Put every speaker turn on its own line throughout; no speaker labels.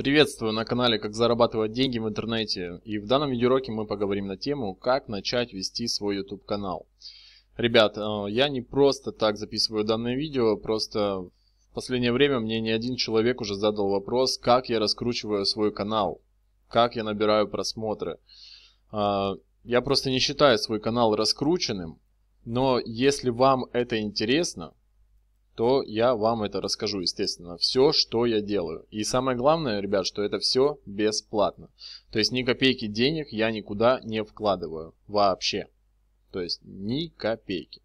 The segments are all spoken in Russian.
Приветствую на канале «Как зарабатывать деньги в интернете» и в данном видеоуроке мы поговорим на тему «Как начать вести свой YouTube канал». Ребят, э, я не просто так записываю данное видео, просто в последнее время мне ни один человек уже задал вопрос, как я раскручиваю свой канал, как я набираю просмотры. Э, я просто не считаю свой канал раскрученным, но если вам это интересно, то я вам это расскажу, естественно, все, что я делаю. И самое главное, ребят, что это все бесплатно. То есть ни копейки денег я никуда не вкладываю вообще. То есть ни копейки.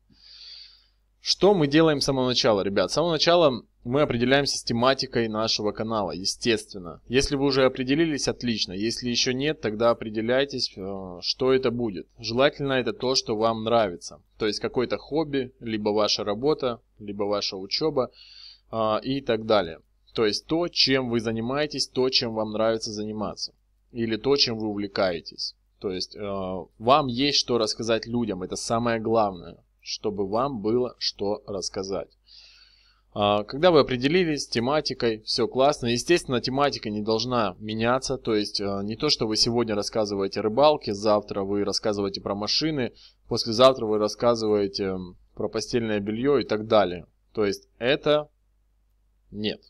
Что мы делаем с самого начала, ребят? С самого начала мы определяемся с тематикой нашего канала, естественно. Если вы уже определились, отлично. Если еще нет, тогда определяйтесь, э, что это будет. Желательно это то, что вам нравится. То есть какое-то хобби, либо ваша работа, либо ваша учеба а, и так далее. То есть то, чем вы занимаетесь, то, чем вам нравится заниматься. Или то, чем вы увлекаетесь. То есть э, вам есть что рассказать людям, это самое главное, чтобы вам было что рассказать. А, когда вы определились с тематикой, все классно. Естественно, тематика не должна меняться. То есть э, не то, что вы сегодня рассказываете рыбалки, завтра вы рассказываете про машины, послезавтра вы рассказываете про постельное белье и так далее. То есть это нет.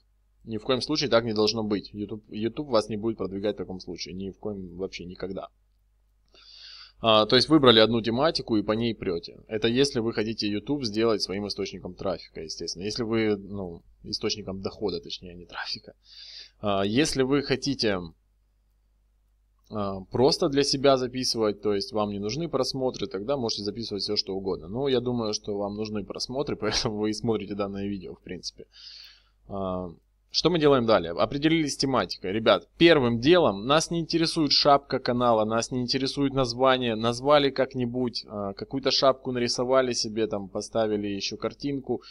Ни в коем случае так не должно быть. YouTube, YouTube вас не будет продвигать в таком случае. Ни в коем вообще никогда. А, то есть выбрали одну тематику и по ней прете. Это если вы хотите YouTube сделать своим источником трафика, естественно. Если вы, ну, источником дохода, точнее, а не трафика. А, если вы хотите а, просто для себя записывать, то есть вам не нужны просмотры, тогда можете записывать все, что угодно. Но я думаю, что вам нужны просмотры, поэтому вы и смотрите данное видео, в принципе. А, что мы делаем далее? Определились тематикой. Ребят, первым делом нас не интересует шапка канала, нас не интересует название. Назвали как-нибудь, а, какую-то шапку нарисовали себе, там поставили еще картинку.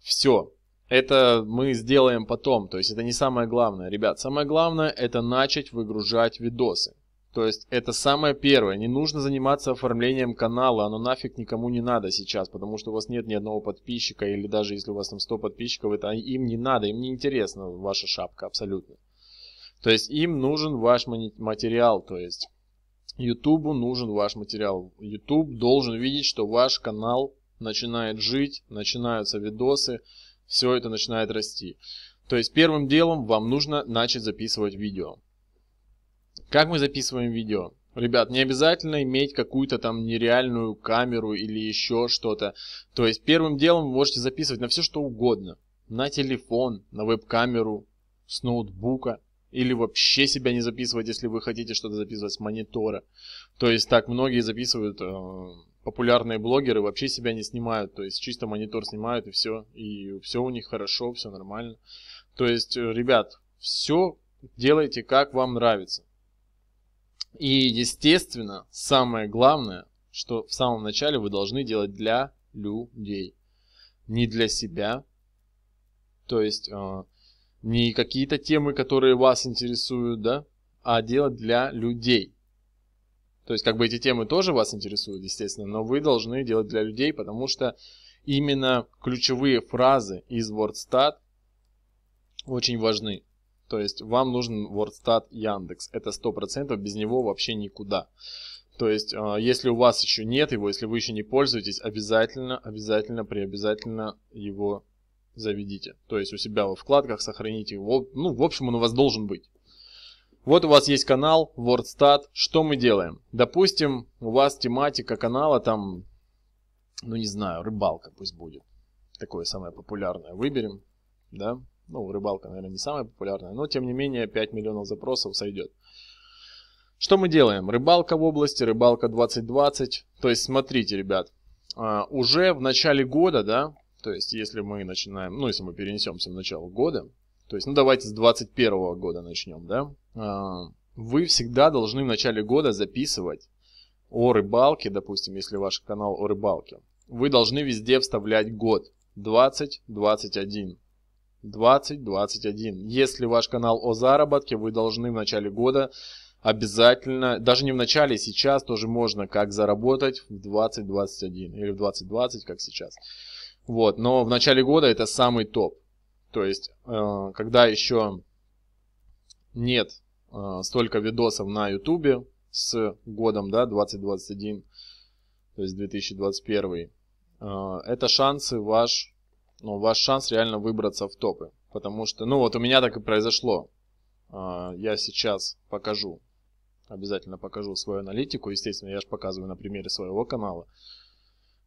Все. Это мы сделаем потом, то есть это не самое главное. Ребят, самое главное это начать выгружать видосы. То есть это самое первое. Не нужно заниматься оформлением канала, оно нафиг никому не надо сейчас, потому что у вас нет ни одного подписчика, или даже если у вас там 100 подписчиков, это им не надо, им не интересна ваша шапка абсолютно. То есть им нужен ваш материал, то есть Ютубу нужен ваш материал. YouTube должен видеть, что ваш канал начинает жить, начинаются видосы, все это начинает расти. То есть первым делом вам нужно начать записывать видео. Как мы записываем видео? Ребят, не обязательно иметь какую-то там нереальную камеру или еще что-то. То есть первым делом вы можете записывать на все что угодно. На телефон, на веб-камеру, с ноутбука. Или вообще себя не записывать, если вы хотите что-то записывать с монитора. То есть так многие записывают, э, популярные блогеры вообще себя не снимают. То есть чисто монитор снимают и все. И все у них хорошо, все нормально. То есть, э, ребят, все делайте как вам нравится. И, естественно, самое главное, что в самом начале вы должны делать для людей. Не для себя, то есть э, не какие-то темы, которые вас интересуют, да, а делать для людей. То есть как бы эти темы тоже вас интересуют, естественно, но вы должны делать для людей, потому что именно ключевые фразы из WordStat очень важны. То есть вам нужен WordStat Яндекс. Это 100%, без него вообще никуда. То есть, а, если у вас еще нет его, если вы еще не пользуетесь, обязательно, обязательно, приобязательно его заведите. То есть у себя во вкладках сохраните его. Ну, в общем, он у вас должен быть. Вот у вас есть канал WordStat. Что мы делаем? Допустим, у вас тематика канала там, ну не знаю, рыбалка пусть будет. Такое самое популярное выберем, да? Ну, рыбалка, наверное, не самая популярная, но тем не менее 5 миллионов запросов сойдет. Что мы делаем? Рыбалка в области, рыбалка 2020. То есть, смотрите, ребят, а, уже в начале года, да, то есть, если мы начинаем, ну, если мы перенесемся в начало года, то есть, ну, давайте с 2021 года начнем, да, а, вы всегда должны в начале года записывать о рыбалке, допустим, если ваш канал о рыбалке. Вы должны везде вставлять год 2021. 2021. Если ваш канал о заработке, вы должны в начале года обязательно, даже не в начале, сейчас тоже можно, как заработать в 2021 или в 2020, как сейчас. Вот, но в начале года это самый топ. То есть, э, когда еще нет э, столько видосов на YouTube с годом, да, 2021, то есть 2021, э, это шансы ваш ну, ваш шанс реально выбраться в топы. Потому что, ну вот у меня так и произошло. А, я сейчас покажу, обязательно покажу свою аналитику. Естественно, я же показываю на примере своего канала.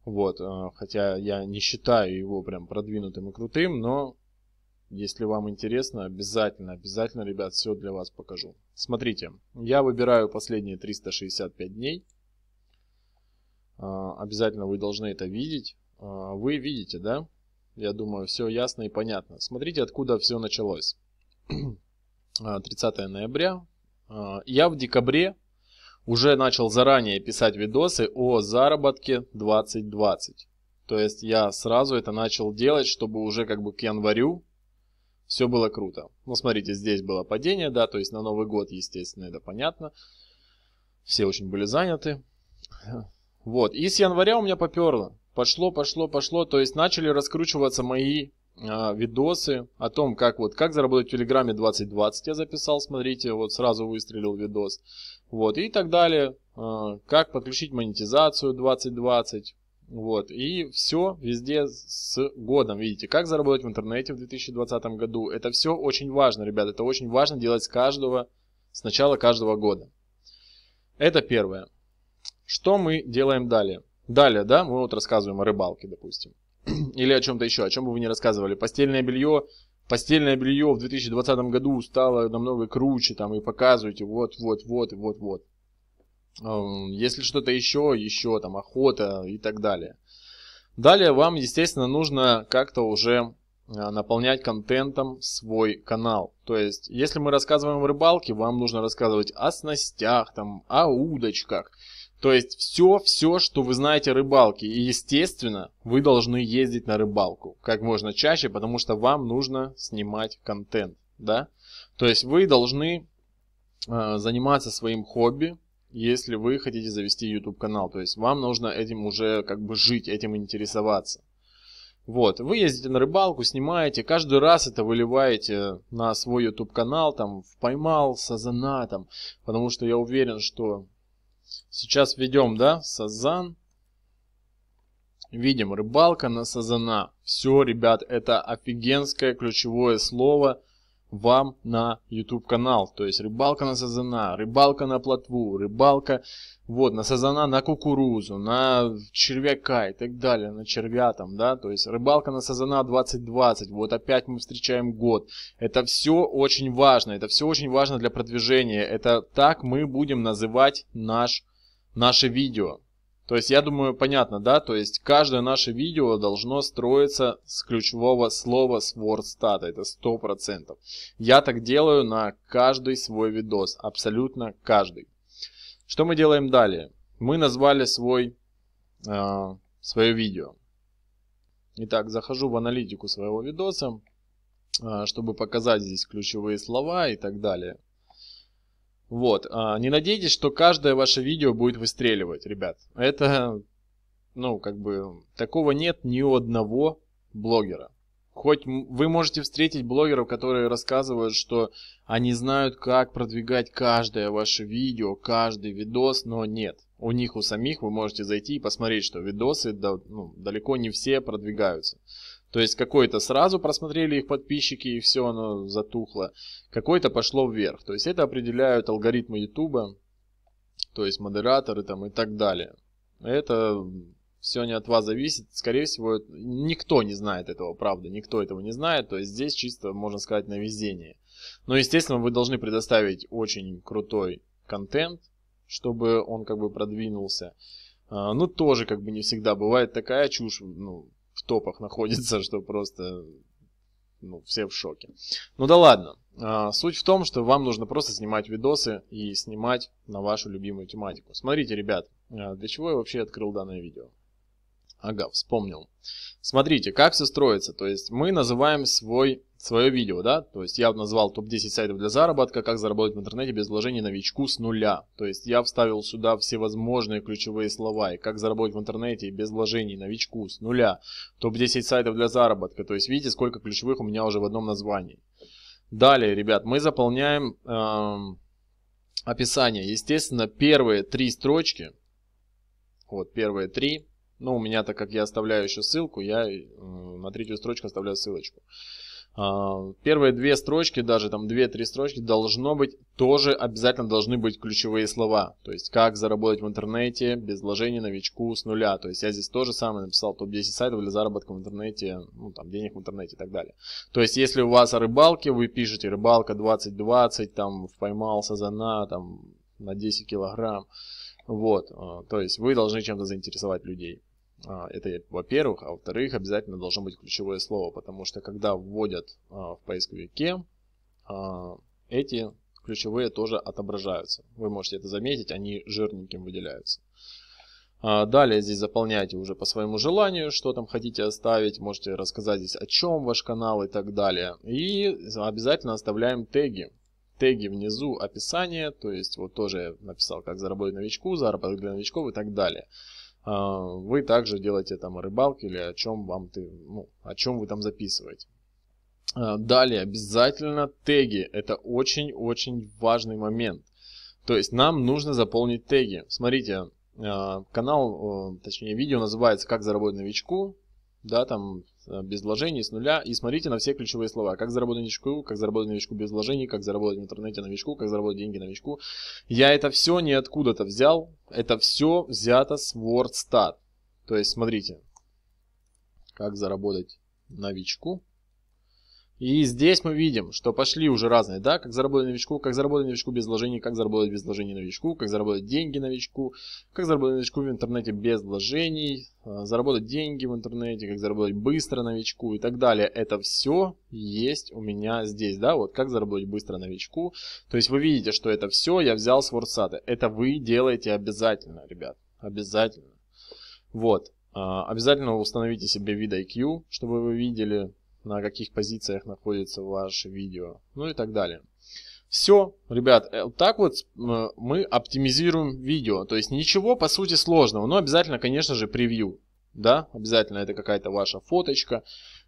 Вот, а, хотя я не считаю его прям продвинутым и крутым, но если вам интересно, обязательно, обязательно, ребят, все для вас покажу. Смотрите, я выбираю последние 365 дней. А, обязательно вы должны это видеть. Вы видите, да? Я думаю, все ясно и понятно. Смотрите, откуда все началось. 30 а, ноября. А, я в декабре уже начал заранее писать видосы о заработке 2020. То есть я сразу это начал делать, чтобы уже как бы к январю все было круто. Ну, смотрите, здесь было падение, да, то есть на Новый год, естественно, это понятно. Все очень были заняты. Вот, и с января у меня поперло пошло, пошло, пошло. То есть начали раскручиваться мои э, видосы о том, как вот как заработать в Телеграме 2020 я записал, смотрите, вот сразу выстрелил видос. Вот, и так далее. Э, как подключить монетизацию 2020. Вот, и все везде с годом. Видите, как заработать в интернете в 2020 году. Это все очень важно, ребят. Это очень важно делать с каждого, с начала каждого года. Это первое. Что мы делаем далее? Далее, да, мы вот рассказываем о рыбалке, допустим. Или о чем-то еще, о чем бы вы не рассказывали. Постельное белье, постельное белье в 2020 году стало намного круче, там, и показываете вот, вот, вот, вот, вот. Эм, если что-то еще, еще там охота и так далее. Далее вам, естественно, нужно как-то уже э, наполнять контентом свой канал. То есть, если мы рассказываем о рыбалке, вам нужно рассказывать о снастях, там, о удочках, то есть все, все, что вы знаете о рыбалке. И естественно, вы должны ездить на рыбалку как можно чаще, потому что вам нужно снимать контент, да? То есть вы должны э, заниматься своим хобби, если вы хотите завести YouTube канал. То есть вам нужно этим уже как бы жить, этим интересоваться. Вот, вы ездите на рыбалку, снимаете, каждый раз это выливаете на свой YouTube канал, там, в поймал сазана, там, потому что я уверен, что Сейчас ведем, да, сазан. Видим, рыбалка на сазана. Все, ребят, это офигенское ключевое слово вам на YouTube канал. То есть рыбалка на сазана, рыбалка на плотву, рыбалка вот, на сазана, на кукурузу, на червяка и так далее, на червя там, да, то есть рыбалка на сазана 2020, вот опять мы встречаем год. Это все очень важно, это все очень важно для продвижения, это так мы будем называть наш, наше видео. То есть, я думаю, понятно, да? То есть, каждое наше видео должно строиться с ключевого слова с WordStat, это 100%. Я так делаю на каждый свой видос, абсолютно каждый. Что мы делаем далее? Мы назвали свой, э, свое видео. Итак, захожу в аналитику своего видоса, э, чтобы показать здесь ключевые слова и так далее. Вот. А, не надейтесь, что каждое ваше видео будет выстреливать, ребят. Это, ну, как бы, такого нет ни у одного блогера. Хоть вы можете встретить блогеров, которые рассказывают, что они знают, как продвигать каждое ваше видео, каждый видос, но нет. У них у самих вы можете зайти и посмотреть, что видосы ну, далеко не все продвигаются. То есть какой-то сразу просмотрели их подписчики и все оно затухло, какой-то пошло вверх. То есть это определяют алгоритмы YouTube, то есть модераторы там и так далее. Это все не от вас зависит. Скорее всего, никто не знает этого, правда, никто этого не знает. То есть здесь чисто, можно сказать, на везение. Но, естественно, вы должны предоставить очень крутой контент, чтобы он как бы продвинулся. А, ну, тоже как бы не всегда бывает такая чушь, ну, в топах находится, что просто ну, все в шоке. Ну да ладно. А, суть в том, что вам нужно просто снимать видосы и снимать на вашу любимую тематику. Смотрите, ребят, а, для чего я вообще открыл данное видео. Ага, вспомнил. Смотрите, как все строится. То есть мы называем свой, свое видео, да? То есть я назвал топ-10 сайтов для заработка, как заработать в интернете без вложений новичку с нуля. То есть я вставил сюда всевозможные ключевые слова. И как заработать в интернете без вложений новичку с нуля. Топ-10 сайтов для заработка. То есть видите, сколько ключевых у меня уже в одном названии. Далее, ребят, мы заполняем эм, описание. Естественно, первые три строчки. Вот, первые три ну, у меня, так как я оставляю еще ссылку, я э, на третью строчку оставляю ссылочку. А, первые две строчки, даже там две-три строчки, должно быть, тоже обязательно должны быть ключевые слова. То есть, как заработать в интернете без вложений новичку с нуля. То есть, я здесь тоже самое написал топ-10 сайтов для заработка в интернете, ну, там, денег в интернете и так далее. То есть, если у вас о рыбалке, вы пишете рыбалка 2020, там, поймал сазана, там, на 10 килограмм. Вот, э, то есть, вы должны чем-то заинтересовать людей. А, это во-первых. А во-вторых, обязательно должно быть ключевое слово, потому что когда вводят а, в поисковике, а, эти ключевые тоже отображаются. Вы можете это заметить, они жирненьким выделяются. Далее здесь заполняйте уже по своему желанию, что там хотите оставить, можете рассказать здесь о чем ваш канал и так далее. И обязательно оставляем теги. Теги внизу описание, то есть вот тоже я написал, как заработать новичку, заработок для новичков и так далее. А, вы также делаете там рыбалки или о чем вам ты, ну, о чем вы там записываете. А, далее, обязательно теги. Это очень-очень важный момент. То есть нам нужно заполнить теги. Смотрите, а, канал, точнее видео называется «Как заработать новичку». Да, там Э, без вложений, с нуля. И смотрите на все ключевые слова. Как заработать новичку, как заработать новичку без вложений, как заработать в интернете новичку, как заработать деньги новичку. Я это все не откуда-то взял. Это все взято с WordStat. То есть, смотрите. Как заработать новичку и здесь мы видим, что пошли уже разные, да, как заработать новичку, как заработать новичку без вложений, как заработать без вложений новичку, как заработать деньги новичку, как заработать новичку в интернете без вложений, э, заработать деньги в интернете, как заработать быстро новичку и так далее. Это все есть у меня здесь, да, вот как заработать быстро новичку. То есть вы видите, что это все я взял с Ворсата. Это вы делаете обязательно, ребят, обязательно. Вот. Э, обязательно установите себе вид IQ, чтобы вы видели, на каких позициях находится ваше видео, ну и так далее. Все, ребят, э, так вот э, мы оптимизируем видео. То есть ничего по сути сложного, но ну, обязательно, конечно же, превью. Да, обязательно это какая-то ваша фоточка,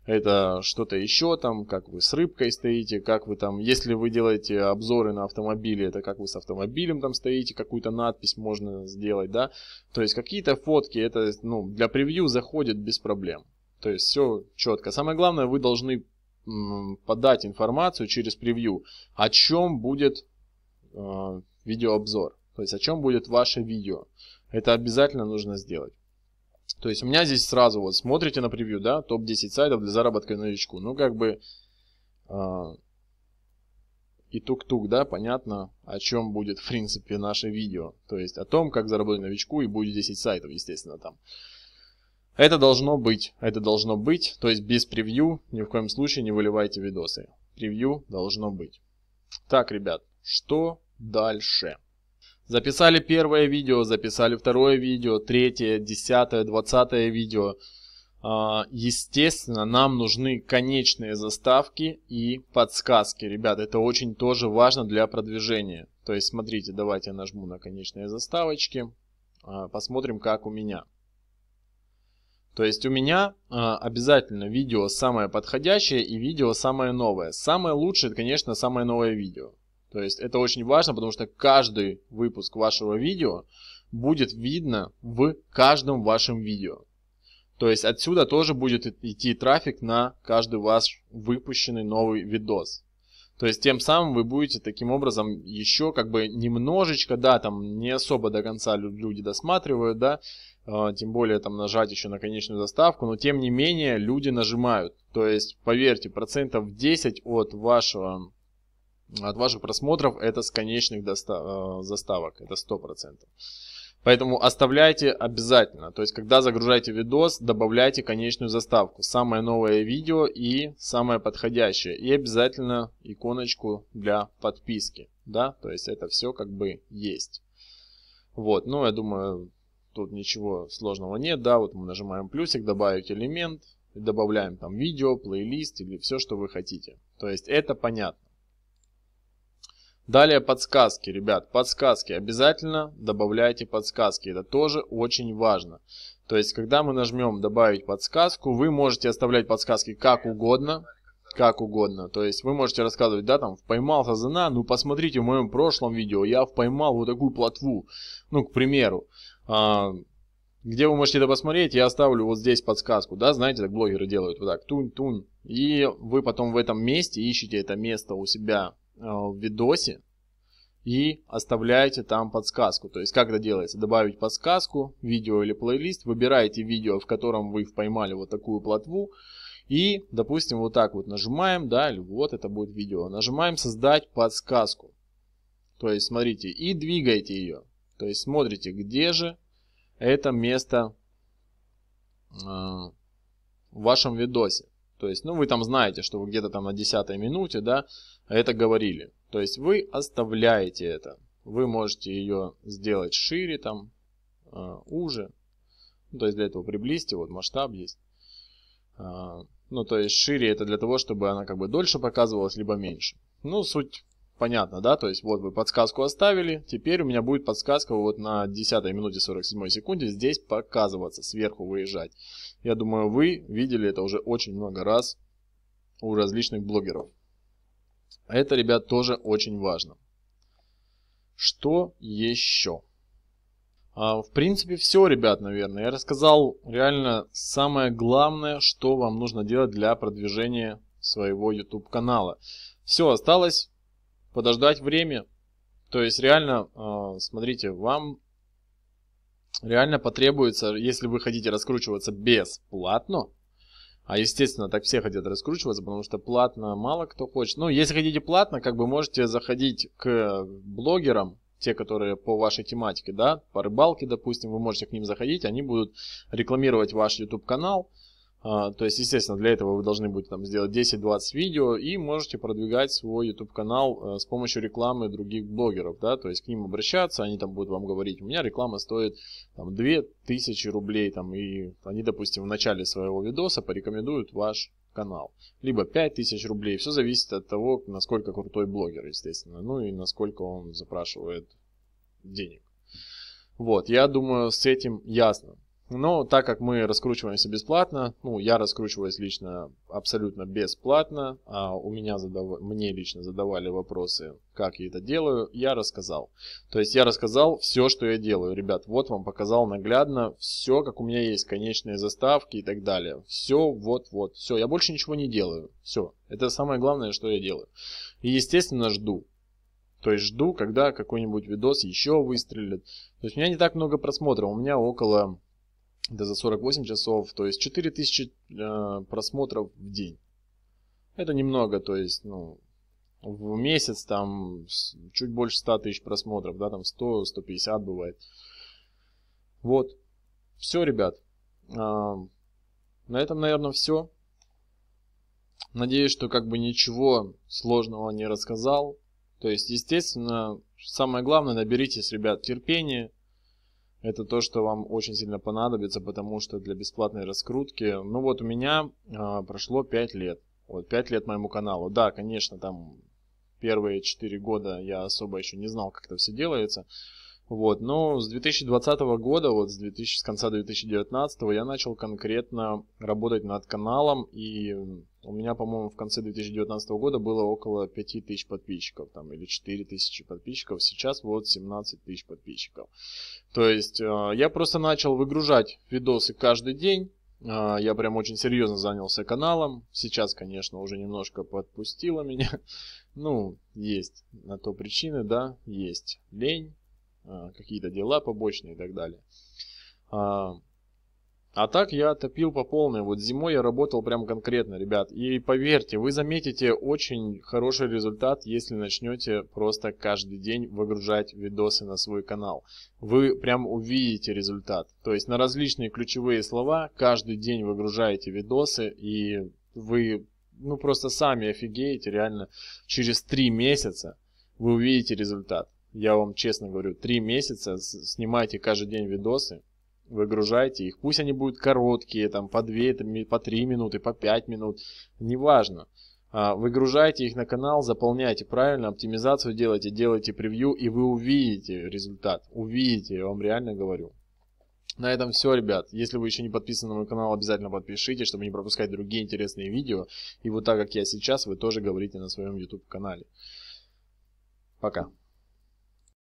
это что-то еще там, как вы с рыбкой стоите, как вы там, если вы делаете обзоры на автомобили, это как вы с автомобилем там стоите, какую-то надпись можно сделать, да. То есть какие-то фотки, это ну, для превью заходит без проблем. То есть все четко. Самое главное, вы должны подать информацию через превью, о чем будет э, видеообзор. То есть о чем будет ваше видео. Это обязательно нужно сделать. То есть у меня здесь сразу вот смотрите на превью, да, топ-10 сайтов для заработка новичку. Ну как бы э, и тук-тук, да, понятно, о чем будет в принципе наше видео. То есть о том, как заработать новичку и будет 10 сайтов, естественно, там. Это должно быть, это должно быть, то есть без превью ни в коем случае не выливайте видосы. Превью должно быть. Так, ребят, что дальше? Записали первое видео, записали второе видео, третье, десятое, двадцатое видео. А, естественно, нам нужны конечные заставки и подсказки. Ребят, это очень тоже важно для продвижения. То есть, смотрите, давайте я нажму на конечные заставочки. А, посмотрим, как у меня. То есть у меня э, обязательно видео самое подходящее и видео самое новое. Самое лучшее, это, конечно, самое новое видео. То есть это очень важно, потому что каждый выпуск вашего видео будет видно в каждом вашем видео. То есть отсюда тоже будет идти трафик на каждый ваш выпущенный новый видос. То есть тем самым вы будете таким образом еще как бы немножечко, да, там не особо до конца люди досматривают, да, а, тем более там нажать еще на конечную заставку, но тем не менее люди нажимают. То есть, поверьте, процентов 10 от вашего от ваших просмотров это с конечных достав, а, заставок, это 100%. Поэтому оставляйте обязательно. То есть, когда загружаете видос, добавляйте конечную заставку. Самое новое видео и самое подходящее. И обязательно иконочку для подписки. Да, то есть это все как бы есть. Вот, ну я думаю, Тут ничего сложного нет, да, вот мы нажимаем плюсик, добавить элемент, добавляем там видео, плейлист или все, что вы хотите. То есть это понятно. Далее подсказки, ребят, подсказки. Обязательно добавляйте подсказки, это тоже очень важно. То есть, когда мы нажмем «Добавить подсказку», вы можете оставлять подсказки как угодно, как угодно. То есть, вы можете рассказывать, да, там, «Впоймал хазана», ну, посмотрите, в моем прошлом видео я поймал вот такую плотву, ну, к примеру. А, где вы можете это посмотреть, я оставлю вот здесь подсказку, да, знаете, так блогеры делают вот так, тунь-тунь. И вы потом в этом месте ищете это место у себя э, в видосе и оставляете там подсказку. То есть как это делается? Добавить подсказку, видео или плейлист, выбираете видео, в котором вы поймали вот такую плотву, и, допустим, вот так вот нажимаем, да, или вот это будет видео. Нажимаем создать подсказку. То есть, смотрите, и двигайте ее. То есть смотрите, где же это место а, в вашем видосе. То есть, ну вы там знаете, что вы где-то там на 10 минуте, да, это говорили. То есть вы оставляете это. Вы можете ее сделать шире, там, а, уже. Ну, то есть для этого приблизьте, вот масштаб есть. А, ну, то есть шире это для того, чтобы она как бы дольше показывалась, либо меньше. Ну, суть Понятно, да? То есть вот вы подсказку оставили, теперь у меня будет подсказка вот на 10 минуте 47 секунде здесь показываться, сверху выезжать. Я думаю, вы видели это уже очень много раз у различных блогеров. Это, ребят, тоже очень важно. Что еще? А, в принципе, все, ребят, наверное. Я рассказал реально самое главное, что вам нужно делать для продвижения своего YouTube канала. Все осталось подождать время. То есть реально, э, смотрите, вам реально потребуется, если вы хотите раскручиваться бесплатно, а естественно, так все хотят раскручиваться, потому что платно мало кто хочет. Ну, если хотите платно, как бы можете заходить к блогерам, те, которые по вашей тематике, да, по рыбалке, допустим, вы можете к ним заходить, они будут рекламировать ваш YouTube канал, а, то есть, естественно, для этого вы должны будете там, сделать 10-20 видео и можете продвигать свой YouTube-канал э, с помощью рекламы других блогеров. Да? То есть к ним обращаться, они там будут вам говорить, у меня реклама стоит там, 2000 рублей, там, и они, допустим, в начале своего видоса порекомендуют ваш канал. Либо 5000 рублей. Все зависит от того, насколько крутой блогер, естественно. Ну и насколько он запрашивает денег. Вот, я думаю, с этим ясно. Но так как мы раскручиваемся бесплатно, ну, я раскручиваюсь лично абсолютно бесплатно, а у меня задав... мне лично задавали вопросы, как я это делаю, я рассказал. То есть я рассказал все, что я делаю. Ребят, вот вам показал наглядно все, как у меня есть конечные заставки и так далее. Все, вот-вот, все, я больше ничего не делаю. Все, это самое главное, что я делаю. И, естественно, жду. То есть жду, когда какой-нибудь видос еще выстрелит. То есть у меня не так много просмотров, у меня около да за 48 часов, то есть 4000 э, просмотров в день. Это немного, то есть, ну, в месяц там чуть больше 100 тысяч просмотров, да, там 100-150 бывает. Вот. Все, ребят. Э, на этом, наверное, все. Надеюсь, что как бы ничего сложного не рассказал. То есть, естественно, самое главное, наберитесь, ребят, терпения, это то, что вам очень сильно понадобится, потому что для бесплатной раскрутки... Ну вот у меня э, прошло 5 лет. Вот 5 лет моему каналу. Да, конечно, там первые 4 года я особо еще не знал, как это все делается. Вот, но с 2020 года, вот с, 2000, с конца 2019 я начал конкретно работать над каналом, и у меня, по-моему, в конце 2019 года было около 5000 подписчиков, там, или 4000 подписчиков, сейчас вот 17 тысяч подписчиков. То есть э, я просто начал выгружать видосы каждый день, э, я прям очень серьезно занялся каналом. Сейчас, конечно, уже немножко подпустило меня. Ну, есть на то причины, да, есть лень, а, какие-то дела побочные и так далее. А, а так я топил по полной. Вот зимой я работал прям конкретно, ребят. И поверьте, вы заметите очень хороший результат, если начнете просто каждый день выгружать видосы на свой канал. Вы прям увидите результат. То есть на различные ключевые слова каждый день выгружаете видосы, и вы ну просто сами офигеете, реально через три месяца вы увидите результат. Я вам честно говорю, три месяца снимайте каждый день видосы, выгружайте их. Пусть они будут короткие, там по 2, по 3 минуты, по 5 минут, неважно. А, выгружайте их на канал, заполняйте правильно, оптимизацию делайте, делайте превью, и вы увидите результат. Увидите, я вам реально говорю. На этом все, ребят. Если вы еще не подписаны на мой канал, обязательно подпишитесь, чтобы не пропускать другие интересные видео. И вот так, как я сейчас, вы тоже говорите на своем YouTube-канале. Пока.